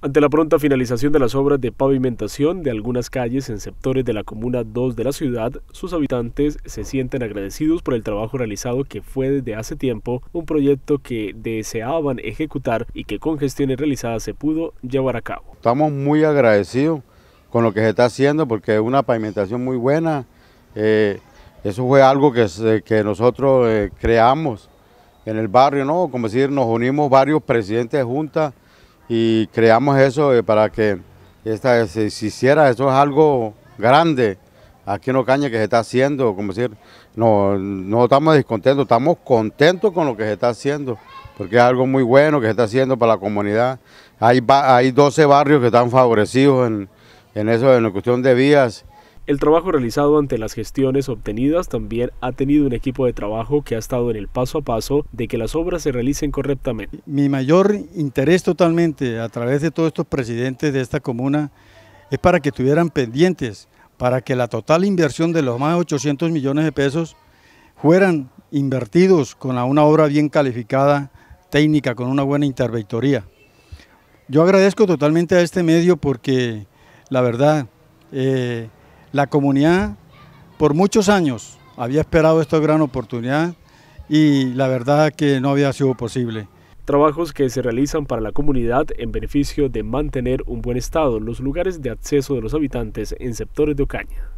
Ante la pronta finalización de las obras de pavimentación de algunas calles en sectores de la Comuna 2 de la ciudad, sus habitantes se sienten agradecidos por el trabajo realizado que fue desde hace tiempo un proyecto que deseaban ejecutar y que con gestiones realizadas se pudo llevar a cabo. Estamos muy agradecidos con lo que se está haciendo porque es una pavimentación muy buena. Eh, eso fue algo que, que nosotros eh, creamos en el barrio, ¿no? Como decir, nos unimos varios presidentes de junta y creamos eso eh, para que esta, eh, se, hiciera, eso es algo grande aquí en Ocaña que se está haciendo, como decir, no, no estamos descontentos, estamos contentos con lo que se está haciendo, porque es algo muy bueno que se está haciendo para la comunidad. Hay, hay 12 barrios que están favorecidos en, en eso, en la cuestión de vías, el trabajo realizado ante las gestiones obtenidas también ha tenido un equipo de trabajo que ha estado en el paso a paso de que las obras se realicen correctamente. Mi mayor interés totalmente a través de todos estos presidentes de esta comuna es para que estuvieran pendientes, para que la total inversión de los más de 800 millones de pesos fueran invertidos con una obra bien calificada, técnica, con una buena interventoría. Yo agradezco totalmente a este medio porque la verdad eh, la comunidad por muchos años había esperado esta gran oportunidad y la verdad que no había sido posible. Trabajos que se realizan para la comunidad en beneficio de mantener un buen estado los lugares de acceso de los habitantes en sectores de Ocaña.